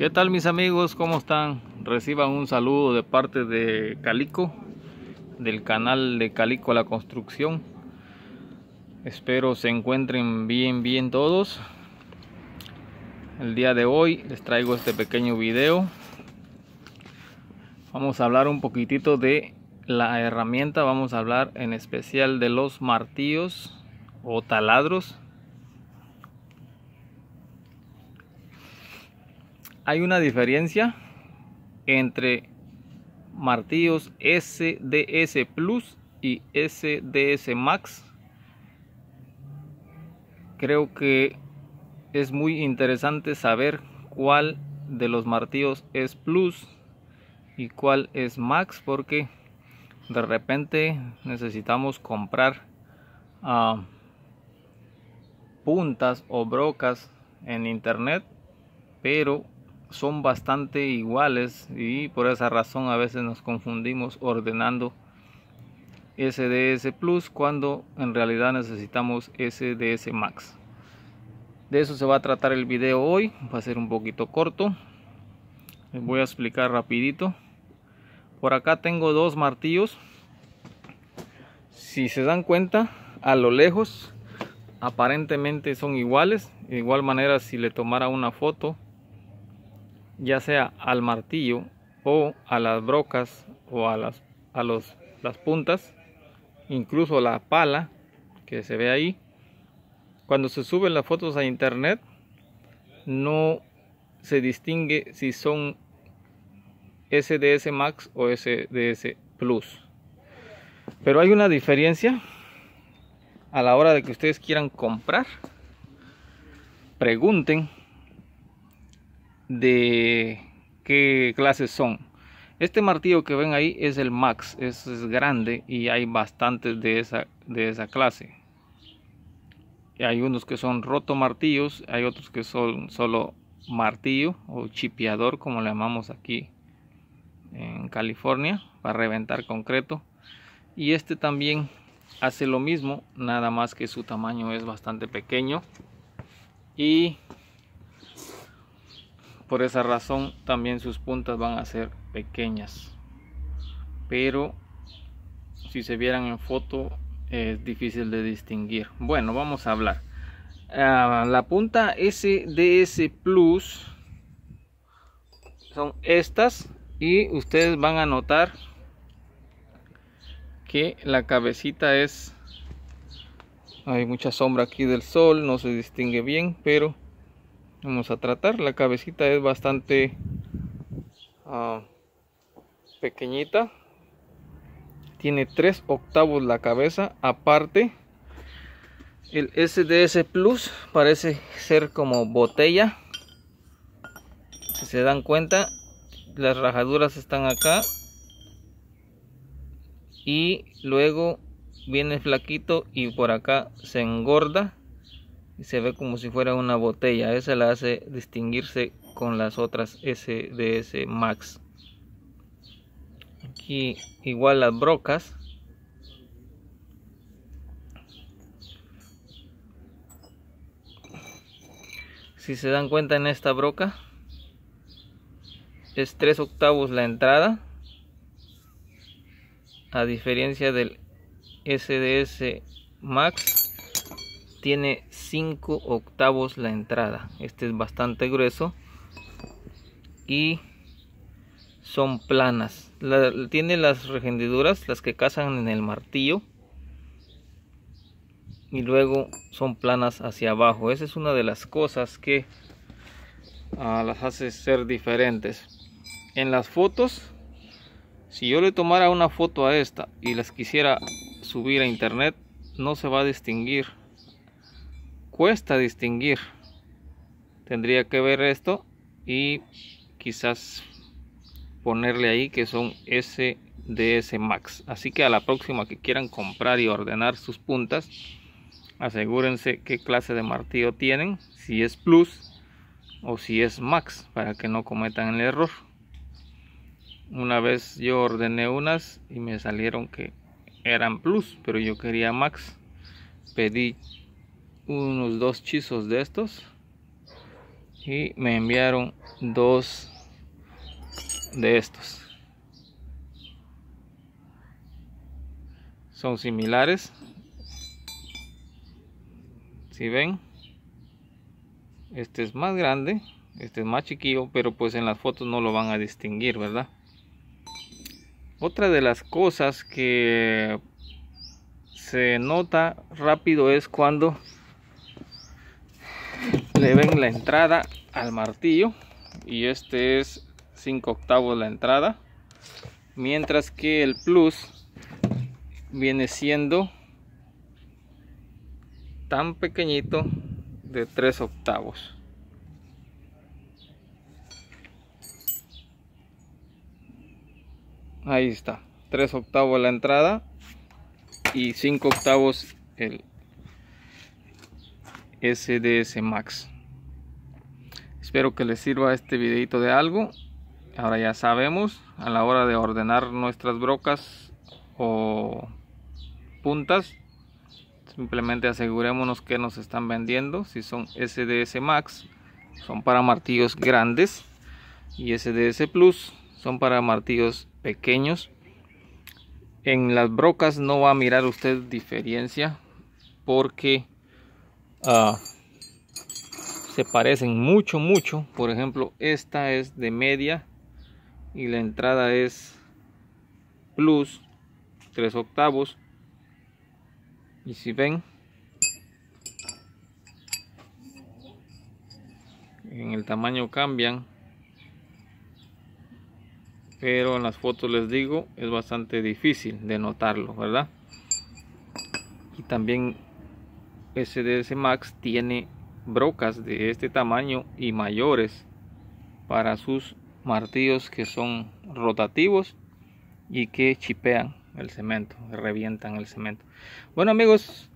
¿Qué tal mis amigos? ¿Cómo están? Reciban un saludo de parte de Calico, del canal de Calico La Construcción. Espero se encuentren bien, bien todos. El día de hoy les traigo este pequeño video. Vamos a hablar un poquitito de la herramienta. Vamos a hablar en especial de los martillos o taladros hay una diferencia entre martillos SDS Plus y SDS Max. Creo que es muy interesante saber cuál de los martillos es Plus y cuál es Max porque de repente necesitamos comprar ah, puntas o brocas en internet pero son bastante iguales y por esa razón a veces nos confundimos ordenando SDS Plus cuando en realidad necesitamos SDS Max. De eso se va a tratar el video hoy, va a ser un poquito corto. Les voy a explicar rapidito. Por acá tengo dos martillos. Si se dan cuenta, a lo lejos aparentemente son iguales. De igual manera si le tomara una foto ya sea al martillo o a las brocas o a las, a las puntas, incluso la pala que se ve ahí. Cuando se suben las fotos a internet, no se distingue si son SDS Max o SDS Plus. Pero hay una diferencia a la hora de que ustedes quieran comprar. Pregunten de qué clases son. Este martillo que ven ahí es el Max, es, grande y hay bastantes de esa, de esa clase. hay unos que son roto martillos, hay otros que son solo martillo o chipeador como le llamamos aquí en California para reventar concreto y este también hace lo mismo nada más que su tamaño es bastante pequeño y por esa razón también sus puntas van a ser pequeñas. Pero si se vieran en foto es difícil de distinguir. Bueno, vamos a hablar. Ah, la punta SDS Plus son estas y ustedes van a notar que la cabecita es hay mucha sombra aquí del sol no se distingue bien pero vamos a tratar la cabecita es bastante ah, pequeñita tiene 3 octavos la cabeza aparte el SDS Plus parece ser como botella si se dan cuenta las rajaduras están acá y luego viene flaquito y por acá se engorda se ve como si fuera una botella. Esa la hace distinguirse con las otras SDS Max. Aquí igual las brocas. Si se dan cuenta en esta broca es 3 octavos la entrada a diferencia del SDS Max tiene 5 octavos la entrada este es bastante grueso y son planas tiene las regendiduras las que cazan en el martillo y luego son planas hacia abajo esa es una de las cosas que ah, las hace ser diferentes en las fotos si yo le tomara una foto a esta y las quisiera subir a internet no se va a distinguir cuesta distinguir. Tendría que ver esto y quizás ponerle ahí que son SDS Max. Así que a la próxima que quieran comprar y ordenar sus puntas, asegúrense qué clase de martillo tienen, si es Plus o si es Max, para que no cometan el error. Una vez yo ordené unas y me salieron que eran Plus, pero yo quería Max. Pedí unos dos chisos de estos y me enviaron dos de estos son similares si ven este es más grande este es más chiquillo pero pues en las fotos no lo van a distinguir verdad otra de las cosas que se nota rápido es cuando le ven la entrada al martillo y este es 5 octavos la entrada mientras que el plus viene siendo tan pequeñito de 3 octavos ahí está 3 octavos la entrada y 5 octavos el, SDS Max. Espero que les sirva este videito de algo. Ahora ya sabemos a la hora de ordenar nuestras brocas o puntas. Simplemente asegurémonos que nos están vendiendo. Si son SDS Max, son para martillos grandes. Y SDS Plus son para martillos pequeños. En las brocas no va a mirar usted diferencia porque Ah, se parecen mucho, mucho. Por ejemplo, esta es de media y la entrada es plus 3 octavos. Y si ven, en el tamaño cambian. Pero en las fotos les digo, es bastante difícil de notarlo, ¿verdad? Y también SDS Max tiene brocas de este tamaño y mayores para sus martillos que son rotativos y que chipean el cemento, revientan el cemento. Bueno amigos,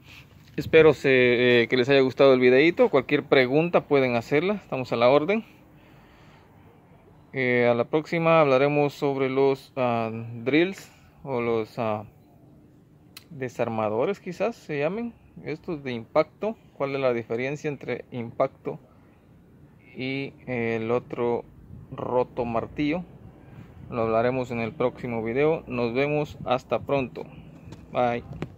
espero eh, que les haya gustado el videito. Cualquier pregunta pueden hacerla, estamos a la orden. Eh, a la próxima hablaremos sobre los ah, drills o los ah, desarmadores quizás se llamen. Esto es de impacto. ¿Cuál es la diferencia entre impacto y el otro roto martillo? Lo hablaremos en el próximo video. Nos vemos hasta pronto. Bye.